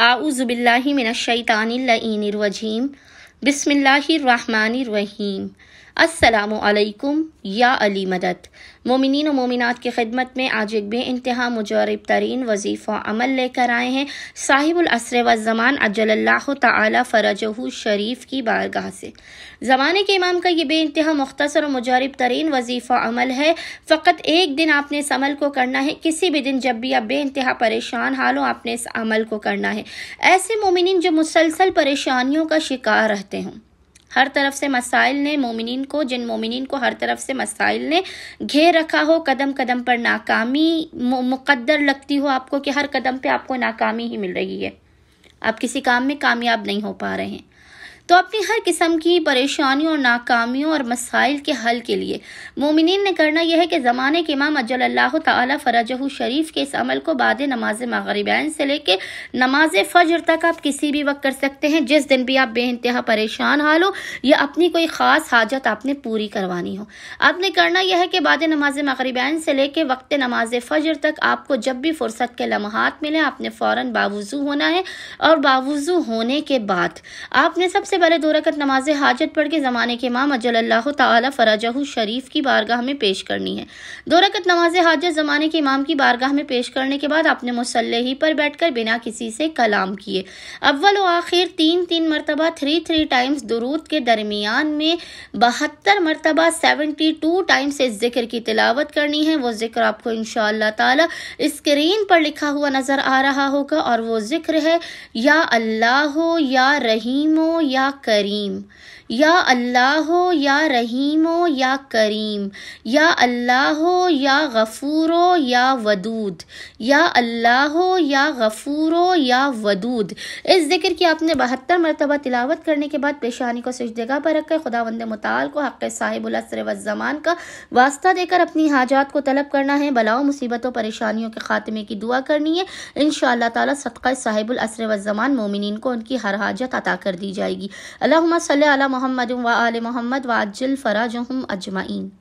أعوذ بالله من الشيطان اللئين الرجيم بسم الله الرحمن الرحيم असलकुम या अली मदद मोमिन व मोमिनत की खिदमत में आज एक बे इंतहा मुजरब तरीन वजीफ़ा अमल लेकर आए हैं साहिबुलसर व ज़मान अजल्ला तरजह शरीफ की बारगाह से ज़माने के इमाम का ये बे इंतहा मुख्तर और मुजरब तरीन वजीफ़ा अमल है फ़कत एक दिन आपने इस अमल को करना है किसी भी दिन जब भी आप बे इंतहा परेशान हाल हो आपने इस अमल को करना है ऐसे मोमिन जो मुसलसल परेशानियों का शिकार रहते हों हर तरफ से मसाइल ने मोमिन को जिन मोमिन को हर तरफ से मसाइल ने घेर रखा हो कदम कदम पर नाकामी मुकद्दर लगती हो आपको कि हर कदम पे आपको नाकामी ही मिल रही है आप किसी काम में कामयाब नहीं हो पा रहे हैं तो अपनी हर किस्म की परेशानियों और नाकामियों और मसाइल के हल के लिए मोमिन ने करना यह है कि ज़माने के इमाम अजल ताला शरीफ के इस अमल को बाद नमाज मगरबैन से लेकर नमाज फजर तक आप किसी भी वक्त कर सकते हैं जिस दिन भी आप बेानतहा परेशान हाल हो या अपनी कोई ख़ास हाजत आपने पूरी करवानी हो आपने करना यह है कि बाद नमाज मगरबैन से लेकर वक्त नमाज फजर तक आपको जब भी फुर्सत के लम्हात मिले आपने फ़ौर बावजू होना है और बावजू होने के बाद आपने सबसे वाले दो रकत नमाज हाजत पढ़ के ज़माने के इमाम अजल्ला तराजह शरीफ की बारगाह में पेश करनी है दो रकत नमाज हाजत ज़माने के इमाम की बारगाह में पेश करने के बाद अपने मुसल्ले ही पर बैठ कर बिना किसी से कलाम किए अव्वल व आखिर तीन तीन मरतबा थ्री थ्री टाइम्स दरूद के दरमियान में बहत्तर मरतबा सेवेंटी टू टाइम्स इस जिक्र की तिलावत करनी है वो जिक्र आपको इन ताला स्क्रीन पर लिखा हुआ नज़र आ रहा होगा और वो जिक्र है या अल्लाह हो या रहीम हो या या करीम या अल्लाह हो या रहीम हो या करीम या अल्लाह हो या गफूर हो या वदूद या अल्लाह हो या गफूर हो या वदूद इस जिक्र की आपने बहत्तर मरतबा तिलावत करने के बाद पेशानी को सजदगा पर रखकर खुदा वंद मताल को हक़ साहिबुलसर वज़मान का वास्ता देकर अपनी हाजात को तलब करना है बलाओं मुसीबतों परेशानियों के ख़ात्मे की दुआ करनी है इन शाह ताली साहिबुलसर वज़मान मोमिन को उनकी हर हाजत अता कर दी जाएगी اللهم صل على محمد وآل محمد وعجل فراجهم أجمعين